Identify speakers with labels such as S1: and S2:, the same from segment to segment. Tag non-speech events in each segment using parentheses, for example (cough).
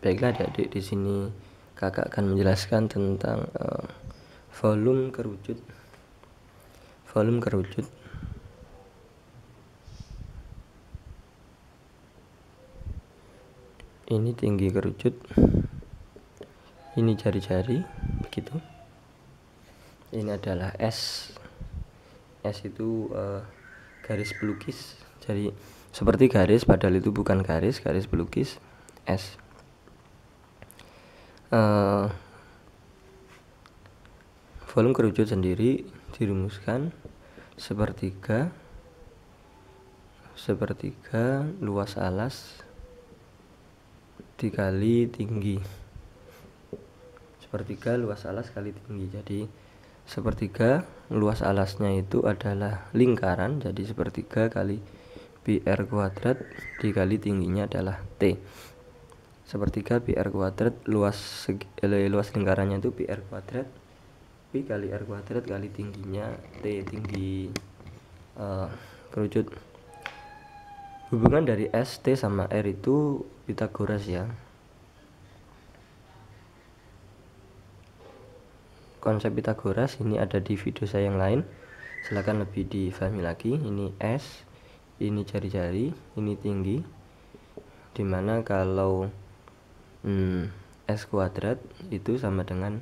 S1: Baiklah adik-adik di sini kakak akan menjelaskan tentang uh, volume kerucut. Volume kerucut. Ini tinggi kerucut. Ini jari-jari begitu. Ini adalah S. S itu uh, garis pelukis. Jadi seperti garis padahal itu bukan garis, garis pelukis S uh, volume kerucut sendiri dirumuskan sepertiga sepertiga luas alas dikali tinggi sepertiga luas alas kali tinggi jadi sepertiga luas alasnya itu adalah lingkaran jadi sepertiga kali BR kuadrat dikali tingginya adalah T sepertiga pi r kuadrat luas segi, luas lingkarannya itu pr kuadrat pi kali r kuadrat kali tingginya t tinggi uh, kerucut hubungan dari s t sama r itu Pitagoras ya konsep Pitagoras ini ada di video saya yang lain silahkan lebih difahami lagi ini S ini jari-jari ini tinggi dimana kalau hmm, s kuadrat itu sama dengan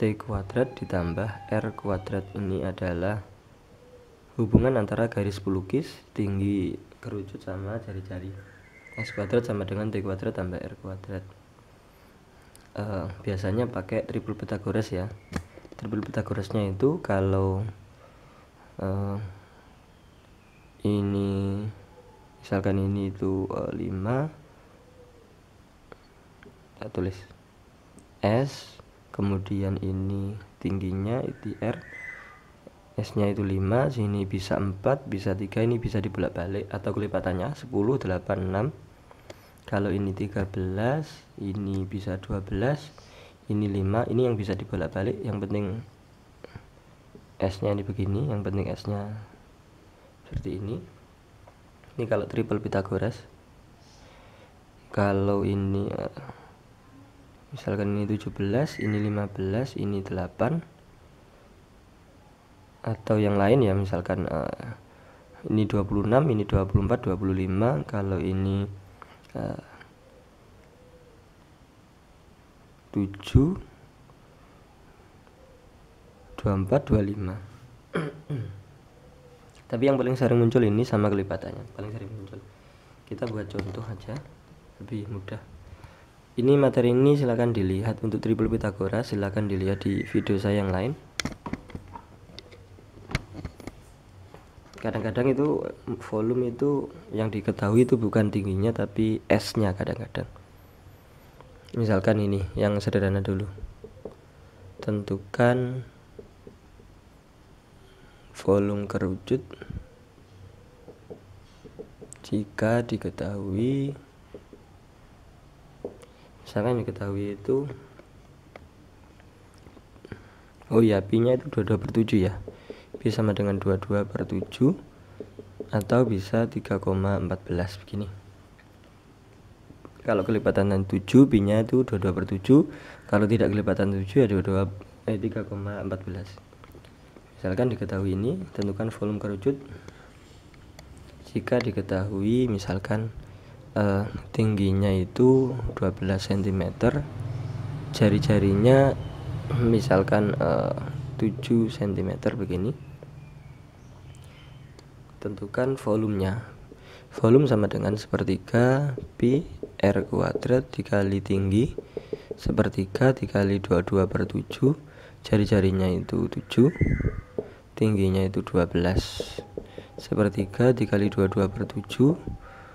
S1: t kuadrat ditambah r kuadrat ini adalah hubungan antara garis pelukis tinggi kerucut sama jari-jari s kuadrat sama dengan t kuadrat tambah r kuadrat uh, biasanya pakai triple pythagoras ya triple pythagorasnya itu kalau uh, ini misalkan ini itu uh, eh, 5 tak tulis S kemudian ini tingginya ITR S nya itu 5 sini bisa 4 bisa 3 ini bisa dibolak balik atau kelipatannya 10 8 6 kalau ini 13 ini bisa 12 ini 5 ini yang bisa dibolak balik yang penting S nya ini begini yang penting S nya seperti ini ini kalau triple Pythagoras kalau ini eh, misalkan ini 17 ini 15 ini 8 atau yang lain ya misalkan uh, ini 26 ini 24 25 kalau ini uh, 7 24 25 tapi yang paling sering muncul ini sama kelipatannya paling sering muncul kita buat contoh aja lebih mudah ini materi ini silahkan dilihat untuk triple Pythagoras silahkan dilihat di video saya yang lain kadang-kadang itu volume itu yang diketahui itu bukan tingginya tapi S nya kadang-kadang misalkan ini yang sederhana dulu tentukan volume kerucut jika diketahui misalkan yang diketahui itu oh iya, ya pi nya itu 22 per 7 ya pi sama dengan 22 per 7 atau bisa 3,14 begini kalau kelipatan 7 pi nya itu 22 per 7 kalau tidak kelipatan 7 ya 22 eh 3,14 misalkan diketahui ini tentukan volume kerucut jika diketahui misalkan uh, tingginya itu 12 cm jari-jarinya misalkan uh, 7 cm begini tentukan volumenya volume sama dengan sepertiga pi r kuadrat dikali tinggi sepertiga dikali 22 per 7 jari-jarinya itu 7 tingginya itu 12 sepertiga dikali 22 per 7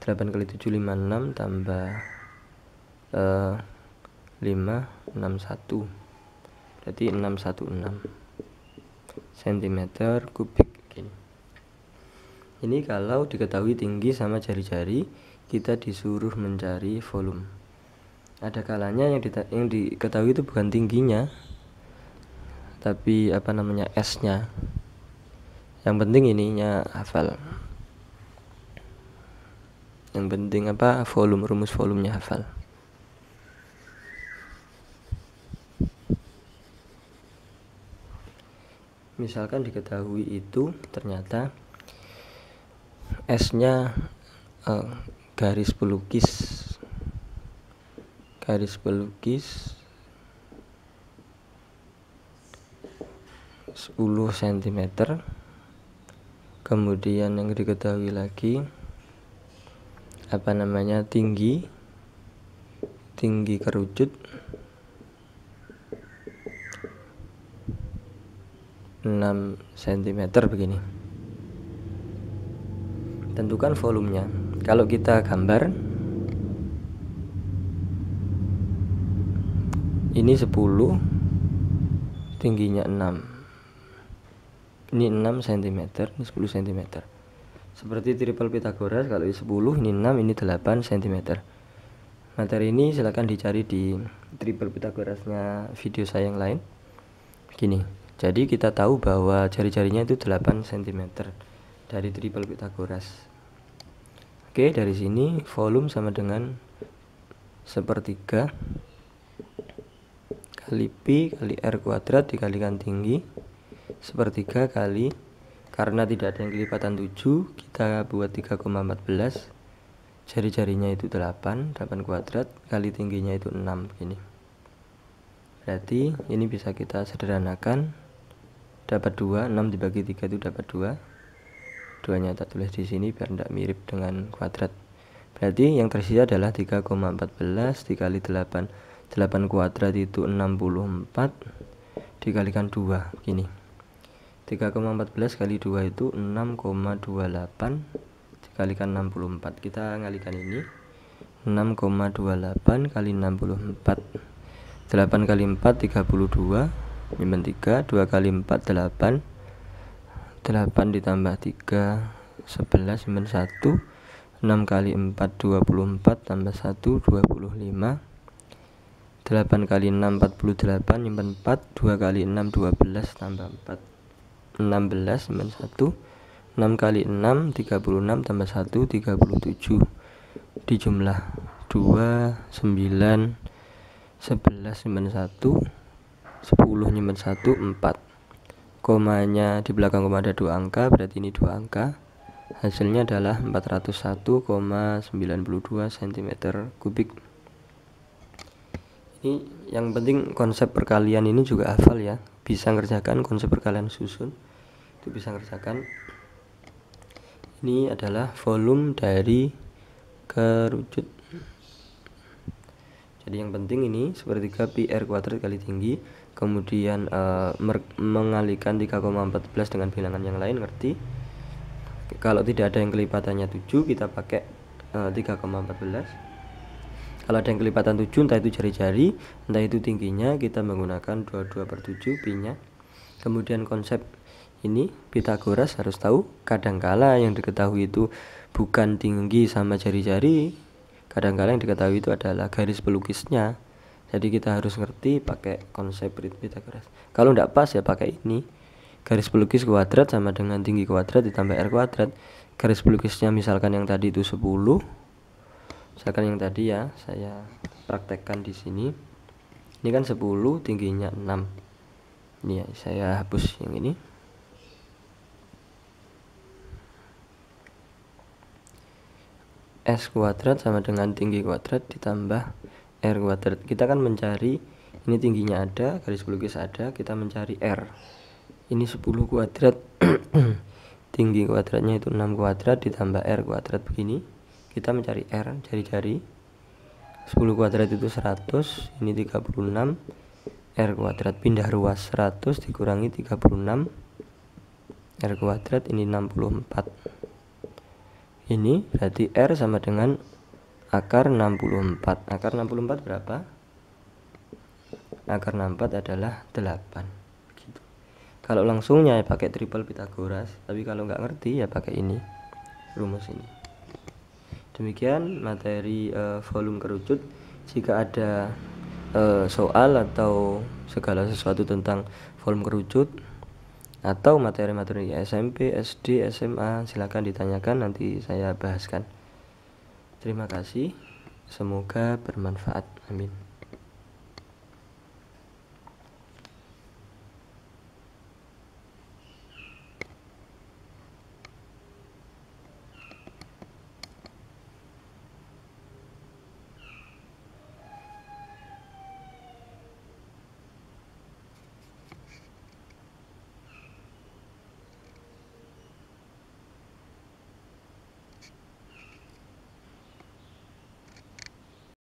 S1: 8 kali 7 56 tambah uh, 5 61 berarti 616 cm kubik Gini. ini kalau diketahui tinggi sama jari-jari kita disuruh mencari volume ada kalanya yang, yang diketahui itu bukan tingginya tapi apa namanya S nya yang penting ininya hafal yang penting apa volume rumus volumenya hafal misalkan diketahui itu ternyata S-nya eh, garis pelukis garis pelukis 10 cm kemudian yang diketahui lagi apa namanya tinggi tinggi kerucut enam cm begini tentukan volumenya kalau kita gambar ini 10 tingginya 6 ini 6 cm ini 10 cm seperti triple Pitagoras kalau ini 10 ini 6 ini 8 cm. Materi ini silahkan dicari di triple Pitagorasnya video saya yang lain. Gini. Jadi kita tahu bahwa jari-jarinya itu 8 cm dari triple Pitagoras. Oke, dari sini volume sama dengan sepertiga kali pi kali r kuadrat dikalikan tinggi sepertiga kali karena tidak ada yang kelipatan 7 kita buat 3,14 jari-jarinya itu 8 8 kuadrat kali tingginya itu 6 begini berarti ini bisa kita sederhanakan dapat 2 6 dibagi 3 itu dapat 2 nya tak tulis di sini biar tidak mirip dengan kuadrat berarti yang tersisa adalah 3,14 dikali 8 8 kuadrat itu 64 dikalikan 2 gini 3,14 kali 2 itu 6,28 dikalikan 64 kita ngalikan ini 6,28 kali 64 8 kali 4 32 nyimpen 3 2 kali 4 8 8 ditambah 3 11 nyimpen 1 6 kali 4 24 tambah 1 25 8 kali 6 48 nyimpen 4 2 kali 6 12 tambah 4 16 men 1 6 kali 6 36 tambah 1 37 di jumlah 2 9 11 1 10 men 1 4 komanya di belakang koma ada dua angka berarti ini dua angka hasilnya adalah 401,92 cm kubik ini yang penting konsep perkalian ini juga hafal ya bisa ngerjakan konsep perkalian susun itu bisa ngerjakan ini adalah volume dari kerucut jadi yang penting ini sepertiga PR kuadrat kali tinggi kemudian e, mengalihkan 3,14 dengan bilangan yang lain ngerti kalau tidak ada yang kelipatannya 7 kita pakai uh, eh, 3,14 kalau ada yang kelipatan 7 entah itu jari-jari entah itu tingginya kita menggunakan 22 per 7 pi kemudian konsep ini Pitagoras harus tahu kadangkala yang diketahui itu bukan tinggi sama jari-jari kadangkala yang diketahui itu adalah garis pelukisnya jadi kita harus ngerti pakai konsep Pitagoras kalau tidak pas ya pakai ini garis pelukis kuadrat sama dengan tinggi kuadrat ditambah R kuadrat garis pelukisnya misalkan yang tadi itu 10 misalkan yang tadi ya saya praktekkan di sini ini kan 10 tingginya 6 ini ya saya hapus yang ini S kuadrat sama dengan tinggi kuadrat ditambah R kuadrat kita akan mencari ini tingginya ada garis pelukis ada kita mencari R ini 10 kuadrat (clears throat) tinggi kuadratnya itu 6 kuadrat ditambah R kuadrat begini kita mencari R jari-jari 10 kuadrat itu 100 ini 36 R kuadrat pindah ruas 100 dikurangi 36 R kuadrat ini 64 ini berarti R sama dengan akar 64 akar 64 berapa? akar 64 adalah 8 begitu. kalau langsungnya ya pakai triple Pitagoras tapi kalau nggak ngerti ya pakai ini rumus ini demikian materi uh, volume kerucut jika ada uh, soal atau segala sesuatu tentang volume kerucut atau materi-materi SMP, SD, SMA silakan ditanyakan nanti saya bahaskan. Terima kasih, semoga bermanfaat. Amin.